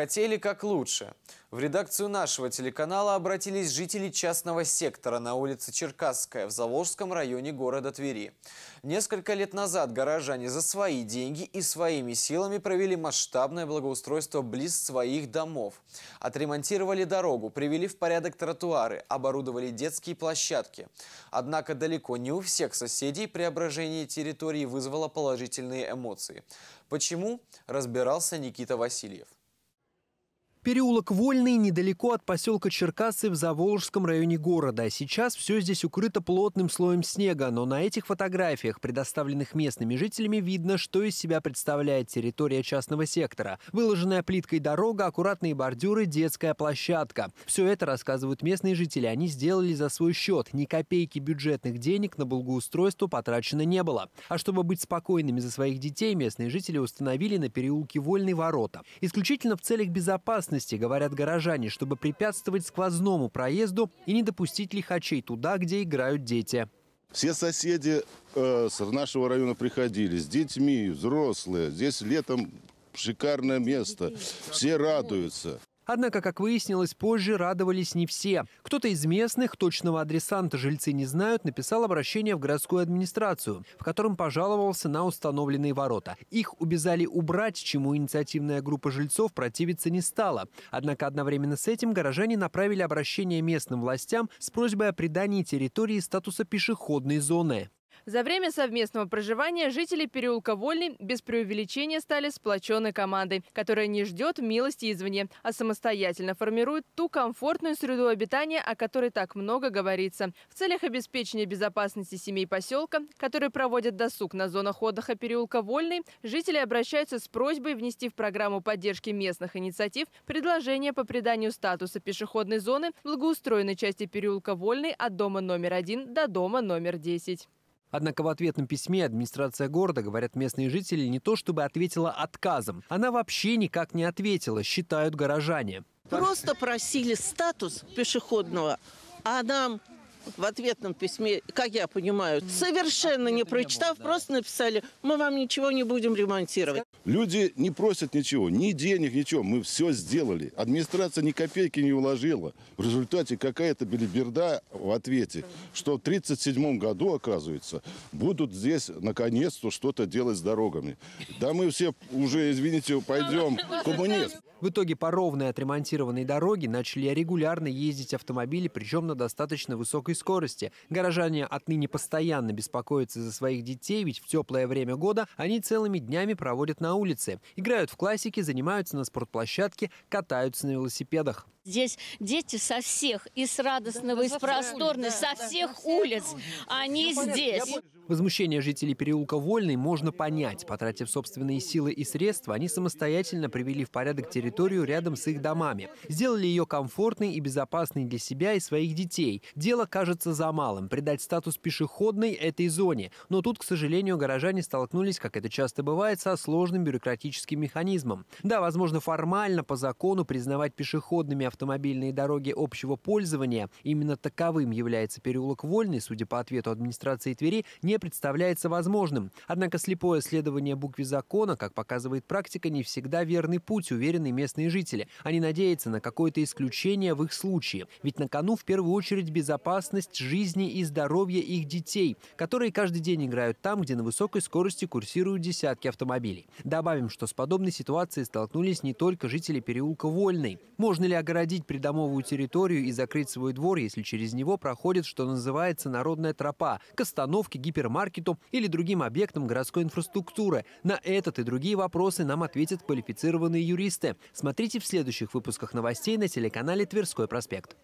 Хотели как лучше. В редакцию нашего телеканала обратились жители частного сектора на улице Черкасская в Заволжском районе города Твери. Несколько лет назад горожане за свои деньги и своими силами провели масштабное благоустройство близ своих домов. Отремонтировали дорогу, привели в порядок тротуары, оборудовали детские площадки. Однако далеко не у всех соседей преображение территории вызвало положительные эмоции. Почему? Разбирался Никита Васильев. Переулок Вольный недалеко от поселка Черкасы в Заволжском районе города. Сейчас все здесь укрыто плотным слоем снега, но на этих фотографиях, предоставленных местными жителями, видно, что из себя представляет территория частного сектора. Выложенная плиткой дорога, аккуратные бордюры, детская площадка. Все это, рассказывают местные жители, они сделали за свой счет. Ни копейки бюджетных денег на благоустройство потрачено не было. А чтобы быть спокойными за своих детей, местные жители установили на переулке Вольный ворота. Исключительно в целях безопасности безопасности, говорят горожане, чтобы препятствовать сквозному проезду и не допустить лихачей туда, где играют дети. Все соседи э, с нашего района приходили с детьми, взрослые. Здесь летом шикарное место. Все радуются. Однако, как выяснилось, позже радовались не все. Кто-то из местных, точного адресанта жильцы не знают, написал обращение в городскую администрацию, в котором пожаловался на установленные ворота. Их обязали убрать, чему инициативная группа жильцов противиться не стала. Однако одновременно с этим горожане направили обращение местным властям с просьбой о придании территории статуса пешеходной зоны. За время совместного проживания жители переулка Вольный без преувеличения стали сплоченной командой, которая не ждет милости извне, а самостоятельно формирует ту комфортную среду обитания, о которой так много говорится. В целях обеспечения безопасности семей поселка, которые проводят досуг на зонах отдыха переулка Вольный, жители обращаются с просьбой внести в программу поддержки местных инициатив предложение по приданию статуса пешеходной зоны благоустроенной части переулка Вольный от дома номер один до дома номер десять. Однако в ответном письме администрация города, говорят местные жители, не то чтобы ответила отказом. Она вообще никак не ответила, считают горожане. Просто просили статус пешеходного, а нам в ответном письме, как я понимаю, совершенно не прочитав, просто написали, мы вам ничего не будем ремонтировать. Люди не просят ничего, ни денег, ничего. Мы все сделали. Администрация ни копейки не уложила. В результате какая-то белиберда в ответе, что в 1937 году, оказывается, будут здесь наконец-то что-то делать с дорогами. Да мы все уже, извините, пойдем коммунизм. В итоге по ровной отремонтированной дороге начали регулярно ездить автомобили, причем на достаточно высокой скорости. Горожане отныне постоянно беспокоятся за своих детей, ведь в теплое время года они целыми днями проводят на улице. Играют в классики, занимаются на спортплощадке, катаются на велосипедах. Здесь дети со всех, и с радостного, да, и с просторной, да, со всех да, улиц. Они Все здесь. Возмущение жителей переулка Вольный можно понять. Потратив собственные силы и средства, они самостоятельно привели в порядок территорию рядом с их домами. Сделали ее комфортной и безопасной для себя и своих детей. Дело кажется за малым – придать статус пешеходной этой зоне. Но тут, к сожалению, горожане столкнулись, как это часто бывает, со сложным бюрократическим механизмом. Да, возможно, формально по закону признавать пешеходными автомобильные дороги общего пользования, именно таковым является переулок Вольный, судя по ответу администрации Твери, не представляется возможным. Однако слепое следование букве закона, как показывает практика, не всегда верный путь, уверены местные жители. Они надеются на какое-то исключение в их случае. Ведь на кону в первую очередь безопасность жизни и здоровья их детей, которые каждый день играют там, где на высокой скорости курсируют десятки автомобилей. Добавим, что с подобной ситуацией столкнулись не только жители переулка Вольный. Можно ли ограничить огородить придомовую территорию и закрыть свой двор, если через него проходит, что называется, народная тропа к остановке, гипермаркету или другим объектам городской инфраструктуры. На этот и другие вопросы нам ответят квалифицированные юристы. Смотрите в следующих выпусках новостей на телеканале «Тверской проспект».